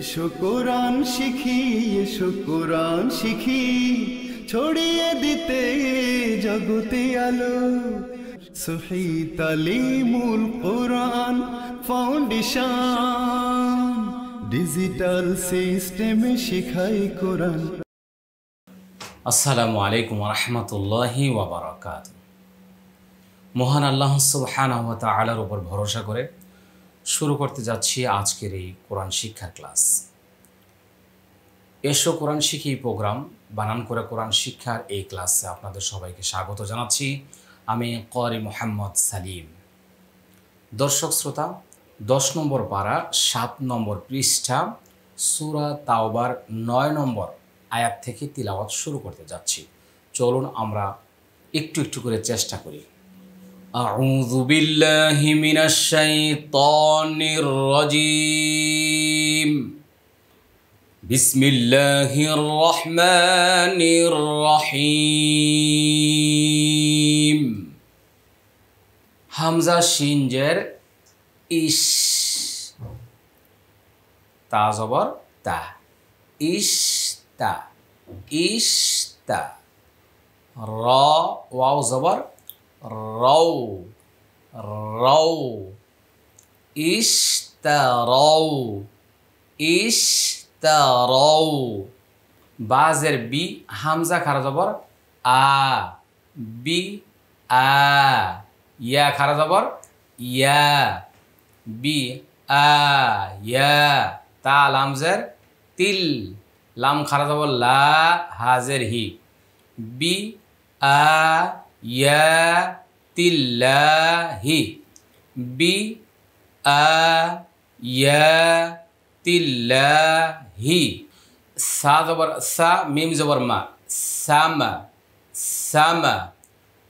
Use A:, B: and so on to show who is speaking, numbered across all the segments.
A: এসো কোরআন শিখি এসো কোরআন শিখি ছড়িয়ে দিতে জগতে আলো সহি মূল কোরআন ফাউন্ডেশন ডিজিটাল সিস্টেমে শিখাই কোরআন আসসালামু আলাইকুম রহমতুল্লাহি ওবরাকাত মহান আল্লাহ সুবহানাহু ওয়া তাআলার উপর ভরসা করে শুরু করতে যাচ্ছি আজকের এই কোরআন শিক্ষার ক্লাস এসো কোরআন শিখি প্রোগ্রাম বানান করে কোরআন শিক্ষার এই ক্লাসে আপনাদের সবাইকে স্বাগত জানাচ্ছি আমি করি মোহাম্মদ সালিম দর্শক শ্রোতা দশ নম্বর পাড়া সাত নম্বর পৃষ্ঠা সুরা তাওবার নয় নম্বর আয়াত থেকে তিলাওয়াত শুরু করতে যাচ্ছি চলুন আমরা একটু একটু করে চেষ্টা করি أعوذ بالله من الشيطان الرجيم بسم الله الرحمن الرحيم হামজা শিনজের ইস তা জবর তা ইস তা ইস তা র ওয়াও জবর রৌ রৌ ইশতারৌ ইশতারৌ বাজের বি হামজা খারা জবর আ বি আ ইয়া খারা জবর ইয়া বি আ ইয়া তা লামজের তিল লাম খারা জবর লা হাজের হি বি আ يا تلاه ب آ يا تلاه سا زبر سا ميم زبر ما سما سما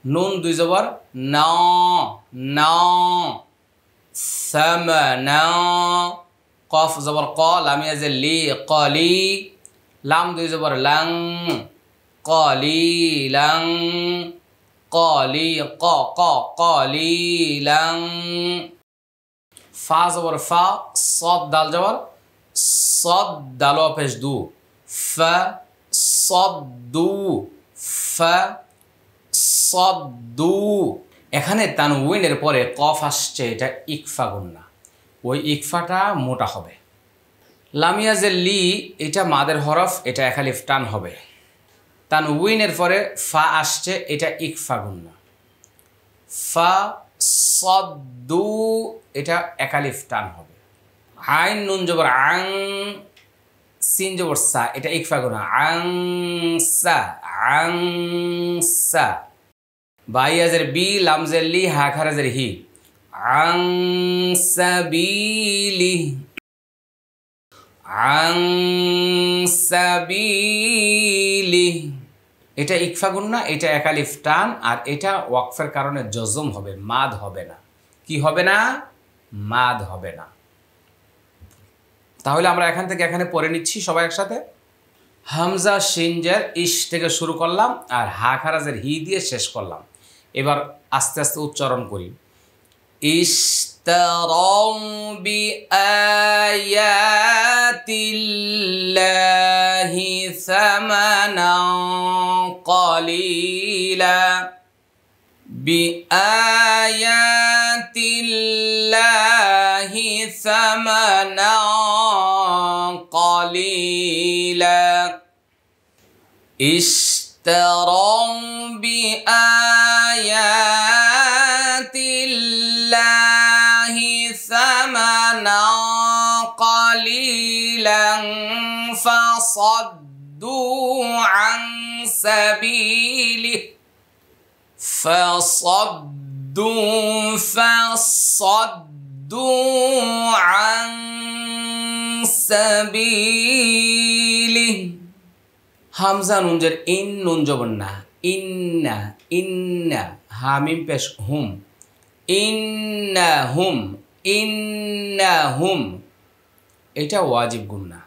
A: نون دو زبر نا نا سما نا قاف زبر قا لام يزل لي قالي لام دو زبر لن قالي لن এখানে ক ক কলিলাং দু দু দু এখানে পরে কফ আসছে এটা ইকফা গুন্না ওই ইকফাটা মোটা হবে লামিয়াজের লি এটা মাদের হরফ এটা একালিফ টান হবে তান উইনের পরে ফা আসছে এটা ইকফা গুন্না ফা সদ্দু এটা একালিফ টান হবে আইন নুন জবর আং সিন জবর সা এটা ফাগুন না আং সা আং সা বাই আজের বি লামজের লি হা খারাজের হি আং সাবিলি আং সাবিলি এটা ইকফাগুন না এটা একালিফ টান আর এটা ওয়াকফের কারণে জজম হবে মাদ হবে না কি হবে না মাদ হবে না তাহলে আমরা এখান থেকে এখানে পড়ে নিচ্ছি সবাই একসাথে হামজা সিনজার ইস থেকে শুরু করলাম আর হা খারাজের হি দিয়ে শেষ করলাম এবার আস্তে আস্তে উচ্চারণ করি ইস اشتروا بآيات الله ثمنا قليلا بآيات الله ثمنا قليلا اشتروا بآيات قليلا فصدوا عن سبيله فصدوا فصدوا عن سبيله হামজা নুনজের ইন নুন জবর না ইন্না ইন্না হামিম পেশ হুম ইন্না হুম ইন্না হুম এটা ওয়াজিব গুন্না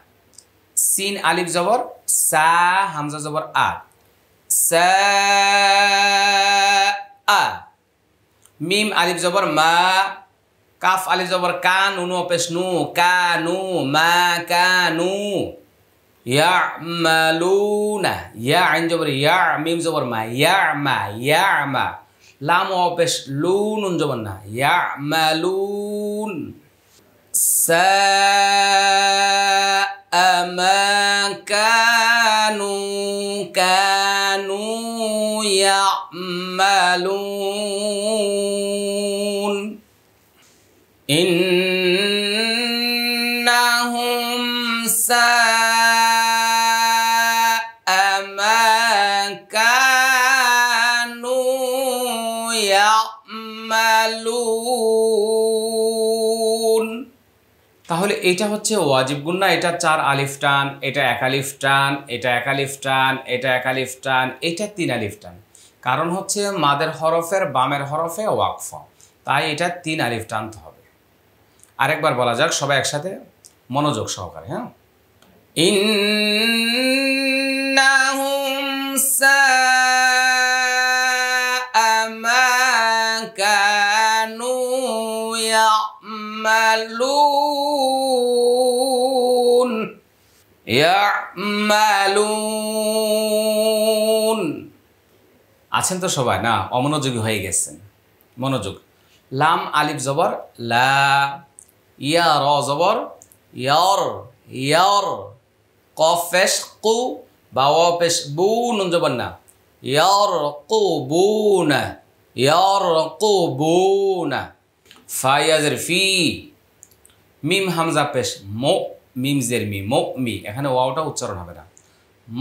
A: সিন আলিফ জবর সা হামজা জবর আ সা আ মিম আলিফ জবর মা কাফ আলিফ জবর কান নু অপেশ নু কানু মা কানু ইয়া মালুনা ইয়া আইন জবর ইয়া মিম জবর মা ইয়া মা ইয়া মা লাম অপেশ লু নুন জবর না ইয়া মালুন ساء ما كانوا كانوا يعملون إنهم ساء ما كانوا তাহলে এটা হচ্ছে ওয়াজিব গুন্না এটা চার আলিফ টান এটা এক আলিফ টান এটা এক আলিফ টান এটা এক আলিফ টান এটা তিন আলিফ টান কারণ হচ্ছে মাদের হরফের বামের হরফে ওয়াকফ তাই এটা তিন আলিফ টানতে হবে আরেকবার বলা যাক সবাই একসাথে মনোযোগ সহকারে হ্যাঁ ইন্নাহুম يعملون يعملون আছেন তো সবাই না অমনোযোগী হয়ে গেছেন মনোযোগ লাম আলিফ জবর লা ইয়া র জবর ইয়র ইয়র কফেশ কু বা অপেশ বু নুন জবর না ইয়র কু বু না ইয়র কু বু না ফাইয়াজের ফি মিম হামজা পেশ মো মিম জের মি মো মি এখানে ওয়াওটা উচ্চারণ হবে না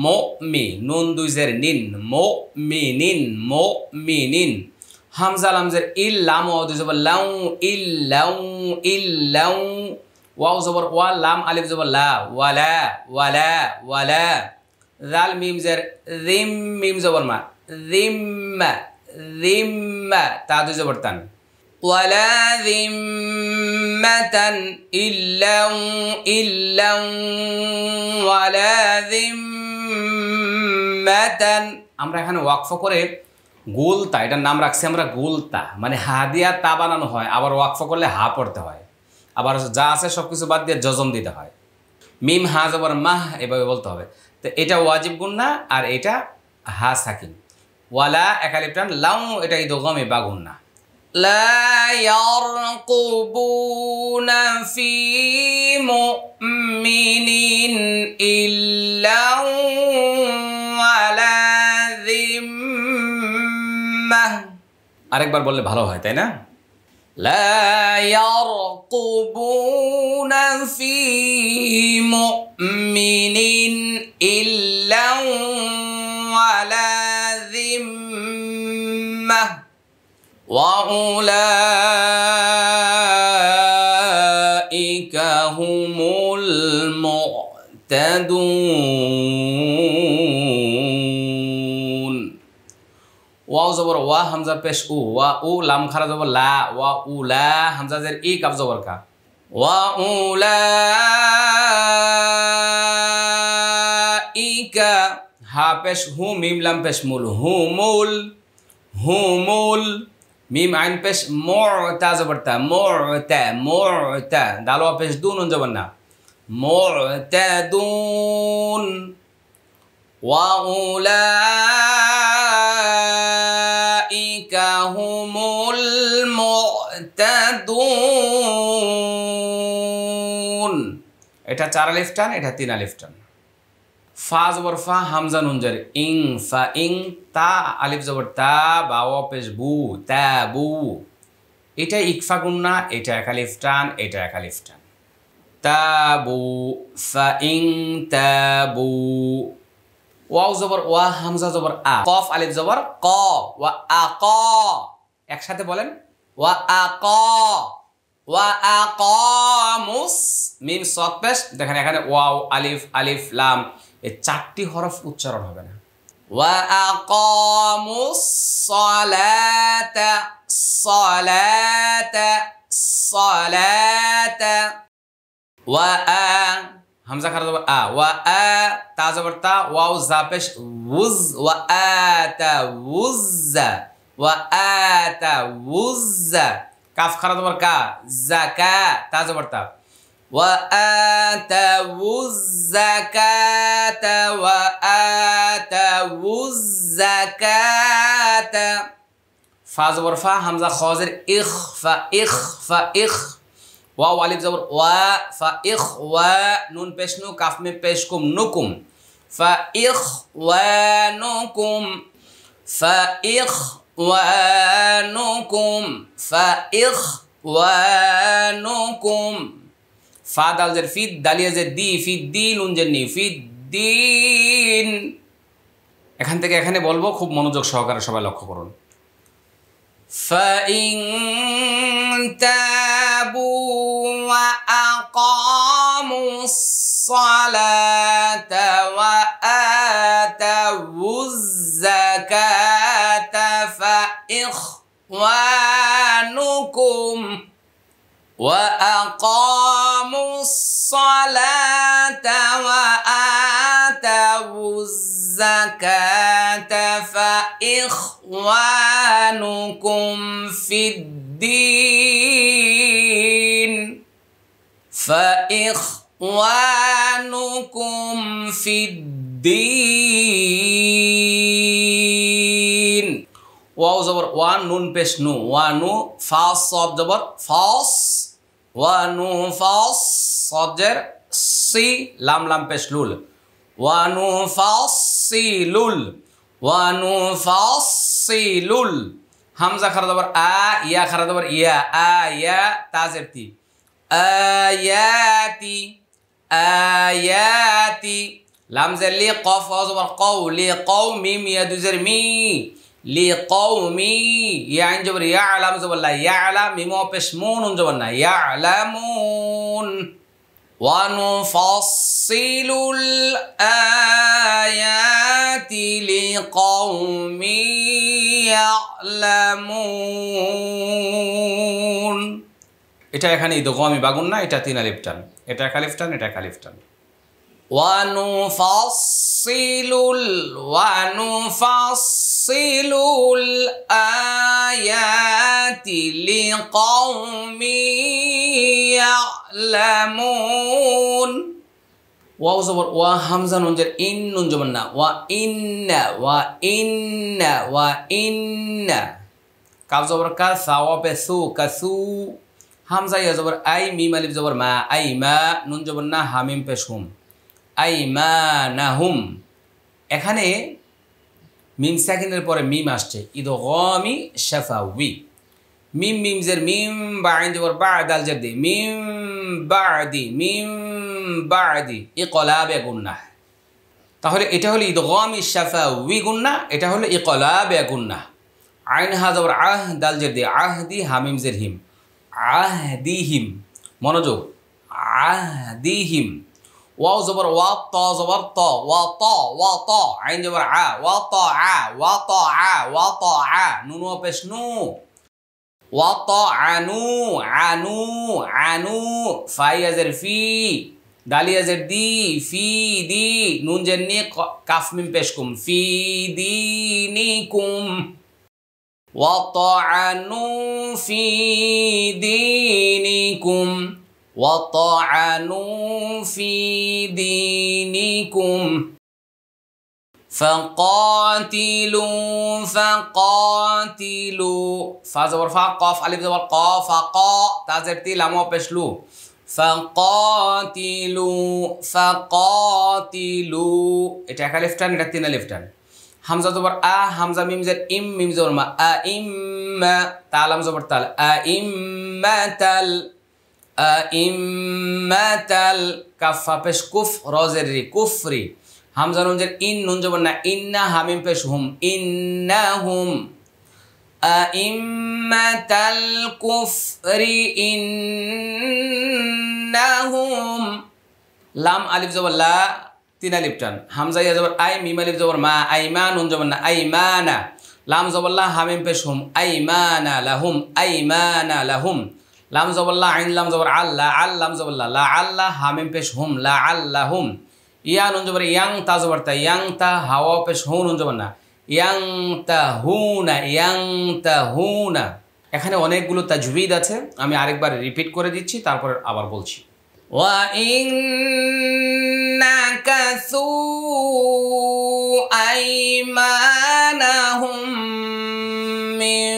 A: মো মি নুন দুই জের নিন মো মি নিন মো মি নিন হামজা লামজের ইল লাম ওয়াও দুই জবর লাউ ইল লাউ ইল লাউ ওয়াও জবর ওয়া লাম আলিফ জবর লা ওয়ালা ওয়ালা ওয়ালা রাল মিম জের রিম মিম জবর মা রিম রিম তা দুই জবর তান ولا ذمة إلا إلا ولا ذمة আমরা এখানে ওয়াকফ করে গোলতা এটার নাম রাখছি আমরা গোলতা মানে হা দিয়া তা বানানো হয় আবার ওয়াকফ করলে হা পড়তে হয় আবার যা আছে সব কিছু বাদ দিয়ে যজম দিতে হয় মিম হা জবর মাহ এভাবে বলতে হবে তো এটা ওয়াজিব গুন্না আর এটা হা সাকিম ওয়ালা একালিপ্টান লাউ এটা ঈদ গমে বা গুন্না لا يرقبون في مؤمن إلا ولا ذمة আরেকবার বললে ভালো হয় তাই না لا يرقبون في مؤمن إلا وأولئك هم المعتدون ওয়াও জবর ওয়া হামজা পেশ উ ওয়া উ লাম খারা লা ওয়া উ লা হামজা জের ই কাব জবর কা ওয়া উ লা ইকা হা পেশ হু মিম লাম পেশ মুল হুমুল হুমুল মিম আইন পেশ মোর তা জবরতা মোর তা মোর তা দালোয়া পেশ দুন জবর না মোর তা দুন وأولئك هم المعتدون এটা চার আলিফ টান এটা তিন আলিফ টান ফা জবর ফা হামজা নুনজার ইং ফা ইং তা আলিফ জবর তা বা অপেশ বু তা বু এটা ইকফা গুন্না এটা আলিফ টান এটা আলিফ টান বু ফা ইং বু ওয়াও জবর ওয়া হামজা জবর আ কফ আলিফ জবর ক ওয়া আ ক একসাথে বলেন ওয়া আ ক ওয়া আ ক মুস মিম পেস্ট দেখেন এখানে ওয়াও আলিফ আলিফ লাম এই চারটি হরফ উচ্চারণ হবে না হামজা খারাজ আ ওয়া আ তা জবর তা ওয়াও জাপেশ উজ ওয়া আতা উজ্জা ওয়া আতা উজ্জা কাফ খারাজ কা জাকা তা জবর তা وآتوا الزكاة وآتوا الزكاة فاز ورفع همزة خازر إخ فا إخ فا إخ واو علي بزبر وا فا إخ وا نون پیش نو مي میں پیش کم نکم فا إخ وا نکم فا إخ وا نکم فا إخ وا نکم ফা দাল জের ফিদ দালিয়া জের দি ফিদ দি নুন নি ফিদ দিন এখান থেকে এখানে বলবো খুব মনোযোগ সহকারে সবাই লক্ষ্য করুন فإن تابوا وأقاموا الصلاة وآتوا الزكاة فإخوانكم وأقاموا الصلاة وآتوا الزكاة فإخوانكم في الدين فإخوانكم في الدين واو زبر وان نون بيش نو وانو فاص صاب زبر فاص وانو فاص صدر سي لام لام بشلول لول ونفصل همزة خرد دبر آ يا خرد دبر يا آ يا تازرتي آياتي آياتي لام زر لي قف وزبر قو لقوم ميم يا دوزر مي لقومي يا جبر يعلم زبر لا يعلم ميم وبش مون جبرنا يعلمون ونفصل الآيات لقوم يعلمون এটা এখানে ইদগো আমি বাগুন না এটা তিন আলিফ এটা এক আলিফ এটা এক আলিফ টান ونفصل ونفصل الآيات لقوم ইয়ালামুন ওয়া জবর ওয়া হামজা নুন জের ইন নুন জবর না ওয়া ইন্না ওয়া ইন্না ওয়া ইন্না কাফ জবর কা সা সু কাসু হামজা ইয়া জবর আই মিম আলিফ জবর মা আই মা নুন জবর না হামিম পেশ আই মা নাহুম এখানে মিম সেকেন্ডের পরে মিম আসছে ইদ গমি শেফা উই মিম মিমজের মিম বা আইন জবর বা আদাল জের দি মিম বা আদি মিম বা আদি এ কলাবে গুন্না তাহলে এটা হলো ইদগম ইশাফা উই গুন্না এটা হলো ই কলাবে গুন্না আইন হা জবর আহ দাল জের দি আহ দি হামিম জের হিম আহ দি হিম মনোযোগ আহ দি হিম ওয়াও জবর ওয়া ত জবর ত ওয়া ত ওয়া ত আইন জবর আ ওয়া ত আ ওয়া ত আ ওয়া ত আ ওয়া ত আ নুনু পেশ নু وطعنوا عنوا عنوا فاي زر في دالي زر دي في دي نون جني كاف من بيشكم في دينكم وطعنوا في دينكم وطعنوا في دينكم فقاتلوا فقاتلوا فازبر فقاف الف زبر قاف فقا تازرتي لام بشلو فقاتلوا فقاتلوا এটা একা লেফট হ্যান্ড এটা তিন লেফট হ্যান্ড হামজা জবর আ হামজা মিম জের ইম মিম জবর মা আ ইম মা তালাম জবর তাল আ ইম মা তাল আ ইম মা তাল কাফা পেশ কুফ রজের রি কুফরি হামজা নুনজের ইন নুন জবর না ইন্না হামিম পেশ হুম ইন্না হুম أئمة الكفر إنهم লাম আলিফ জবর লা তিন আলিফ টান হামজা ইয়া জবর আই মিম আলিফ জবর মা আইমান হুম জবর না আইমানা লাম জবল্লা হামিম পেশ হুম আইমানা লাহুম আইমানা লাহুম লাম জবল্লা আইন লাম জবর আল্লাহ আল্লাম জবল্লা লা আল্লাহ হামিম পেশ হুম লা আল্লাহুম হুম ইয়ান অঞ্জবার ইয়াং তা জবার্তা ইয়াং তা হাওয়া পেশ হু অঞ্জবার না ইয়াং তা হু না ইয়াং তা হু না এখানে অনেকগুলো তাজবিদ আছে আমি আরেকবার রিপিট করে দিচ্ছি তারপর আবার বলছি আইমানাহুম মিন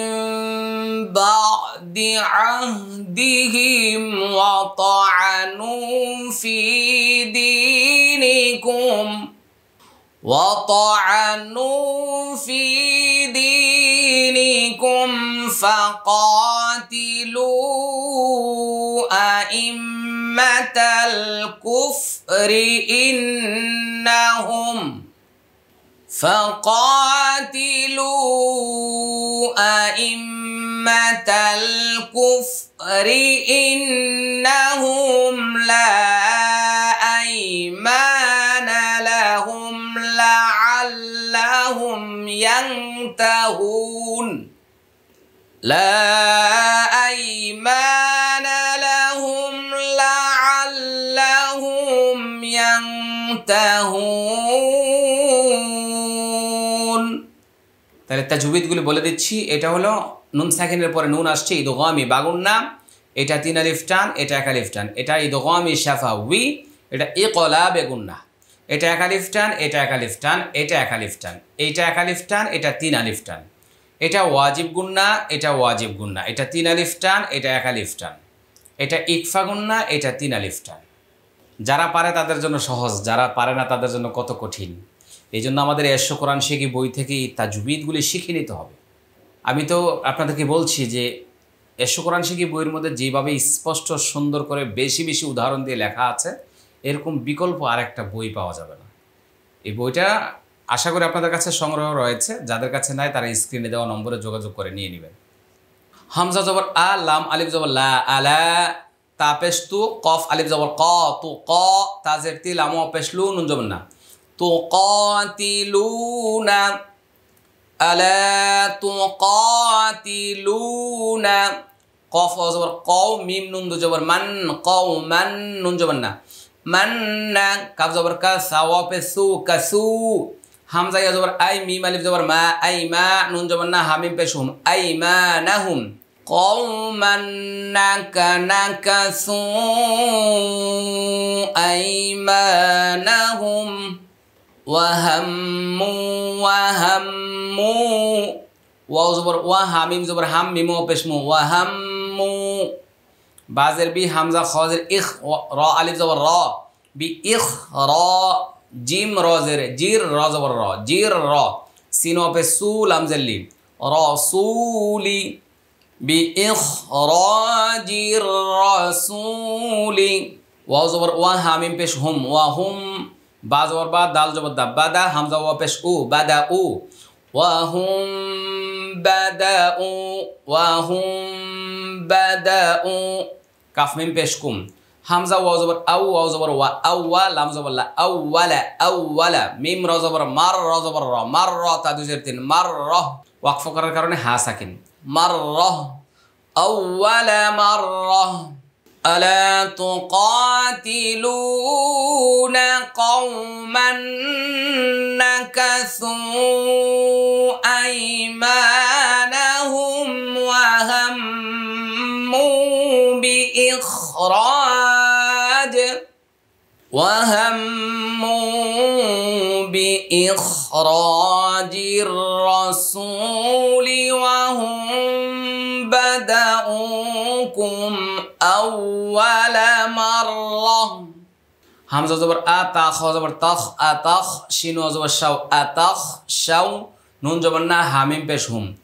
A: بعد عهدهم وطعنوا في دين دينكم وطعنوا في دينكم فقاتلوا أئمة الكفر إنهم فقاتلوا أئمة الكفر إنهم لا ينتهون لا أيمان لهم لعلهم ينتهون তাহলে তাজবিদগুলি বলে দিচ্ছি এটা হলো নুন সাকিনের পরে নুন আসছে ইদ গমি বাগুন নাম এটা তিন আলিফ টান এটা এক আলিফ টান এটা ইদ গমি শাফা উই এটা এ কলা বেগুন না এটা এক আলিফ টান এটা এক আলিফ টান এটা এক আলিফ টান এইটা এক আলিফ টান এটা তিন আলিফ টান এটা ওয়াজিব গুন্না এটা ওয়াজিব গুন্না এটা তিন আলিফ টান এটা এক আলিফ টান এটা ইকফা গুন্না এটা তিন আলিফ টান যারা পারে তাদের জন্য সহজ যারা পারে না তাদের জন্য কত কঠিন এই জন্য আমাদের এশ কোরআন শেখি বই থেকে তা তাজবিদগুলি শিখে নিতে হবে আমি তো আপনাদেরকে বলছি যে এশ কোরআন শেখি বইয়ের মধ্যে যেভাবে স্পষ্ট সুন্দর করে বেশি বেশি উদাহরণ দিয়ে লেখা আছে এরকম বিকল্প আর একটা বই পাওয়া যাবে না এই বইটা আশা করি আপনাদের কাছে সংগ্রহ রয়েছে যাদের কাছে নাই তারা স্ক্রিনে দেওয়া নম্বরে যোগাযোগ করে নিয়ে নেবেন হামজা জবর আ লাম আলিফ জবর লা আলা তা তু কফ আলিফ জবর ক তু ক তাজের তিল আমো পেশলু নুন জবর না তু ক তিলু না আলা তু ক তিলু না কফ জবর ক মিম নুন জবর মান ক মান নুন জবর না মান্নাং কাফ জবর কা সাওয়াপে সু কাসু আই মিম আলিফ জবর মা আই নুন জবর না হামিম পেশ হুম মা না হুম কৌমান নাকা নাকা সু আই মা না হুম ওয়াহাম্মু হামিম বাজের বি হামজা খজের ইখ র আলিফ জবর র বি ইখ র জিম রজের জির র জবর র জির র সিন অপে সু লামজের লি র সুলি বি ইখ র জির র সুলি ওয়া জবর ওয়া হামিম পেশ হুম ওয়া হুম বা জবর বা দাল জবর দা বাদা হামজা ওয়া পেশ উ বাদা উ উ وهم بدأوا وهم উ كاف ميم بيشكم كوم همزة واو زبر أو واو زبر وا أول لام زبر لا أول أول ميم را زبر مر را زبر را مر مرة تادو مر را وقف قرار করার কারণে হা সাকিন مرة أول را ألا تقاتلون قوما نكثوا أيمانهم وهموا بإخراج وهموا بإخراج الرسول وهم بدأوكم أول مرة همزة زبر أتخ زبر تخ أتخ شين زبر شو أتخ شو نون زبرنا همين بشهم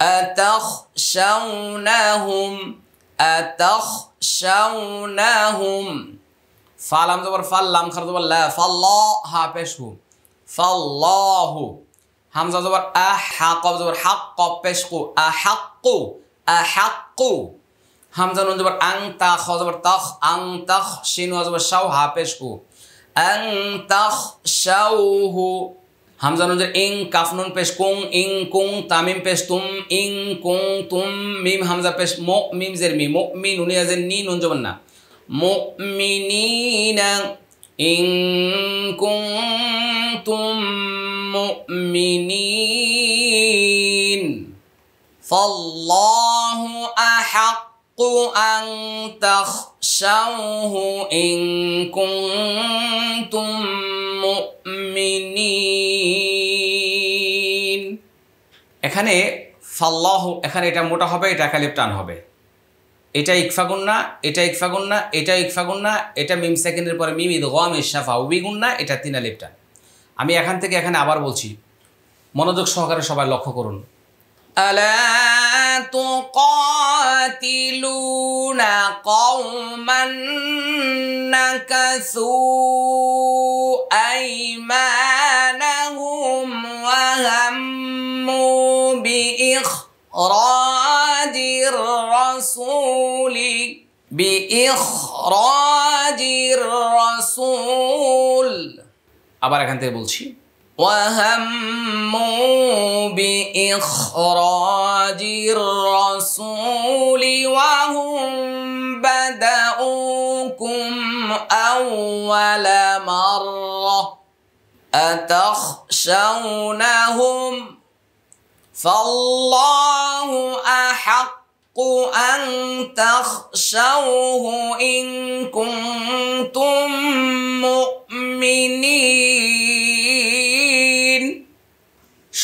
A: أتخشونهم أتخشونهم فالام زبر فالام خر زبر لا فالله ها پیش هو فالله همزه زبر أحق زبر حق پیش قو أحق أحق همزه نون زبر أن تخ زبر تخ أن تخ شين زبر شو ها پیش قو أن تخشوه হামজান ইং কাফনুন পেশ কুং ইং কুং তামিম পেশ তুম ইং কুং তুম মিম হামজা পেশ মো মিম জের মি মো মি নুনি আজের নি নুন জবন না মো মি নি ইং কুং তুম মো মি নি فالله أحق أن تخشوه إن كنتم মুমিনিন এখানে ফাল্লাহ এখানে এটা মোটা হবে এটা খালি টান হবে এটা ইকফাগুন না এটা ইকফাগুন না এটা ইকফাগুন না এটা মিম সেকেন্ডের পরে মিম ইদ গম ইশাফা উবিগুন না এটা তিনা আলিপ আমি এখান থেকে এখানে আবার বলছি মনোযোগ সহকারে সবাই লক্ষ্য করুন ألا تقاتلون قوما نكثوا أيمانهم وهموا بإخراج الرسول بإخراج الرسول আবার এখান থেকে বলছি وهموا بإخراج الرسول وهم بدأوكم أول مرة أتخشونهم فالله أحق أن تخشوه إن كنتم مؤمنين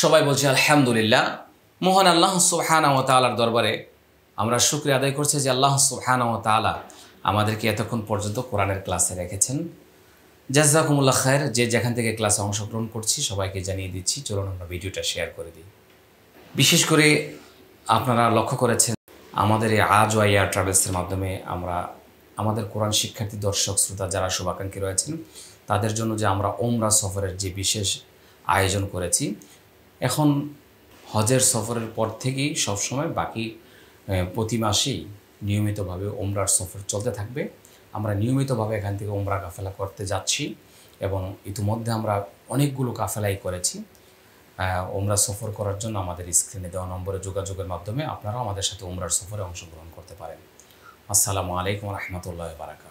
A: সবাই বলছি আলহামদুলিল্লাহ মোহন আল্লাহ সুবহানাও তালার দরবারে আমরা শুক্রিয়া আদায় করছি যে আল্লাহ সুবহানাও তালা আমাদেরকে এতক্ষণ পর্যন্ত কোরআনের ক্লাসে রেখেছেন জাজাকুমুল্লা খায়ের যে যেখান থেকে ক্লাসে অংশগ্রহণ করছি সবাইকে জানিয়ে দিচ্ছি চলুন আমরা ভিডিওটা শেয়ার করে দিই বিশেষ করে আপনারা লক্ষ্য করেছেন আমাদের এই আজ এয়ার ট্রাভেলসের মাধ্যমে আমরা আমাদের কোরআন শিক্ষার্থী দর্শক শ্রোতা যারা শুভাকাঙ্ক্ষী রয়েছেন তাদের জন্য যে আমরা ওমরা সফরের যে বিশেষ আয়োজন করেছি এখন হজের সফরের পর থেকেই সবসময় বাকি প্রতি মাসেই নিয়মিতভাবে ওমরার সফর চলতে থাকবে আমরা নিয়মিতভাবে এখান থেকে ওমরা কাফেলা করতে যাচ্ছি এবং ইতিমধ্যে আমরা অনেকগুলো কাফেলাই করেছি ওমরা সফর করার জন্য আমাদের স্ক্রিনে দেওয়া নম্বরে যোগাযোগের মাধ্যমে আপনারাও আমাদের সাথে ওমরার সফরে অংশগ্রহণ করতে পারেন আসসালামু আলাইকুম রহমতুল্লাহ বারাকাত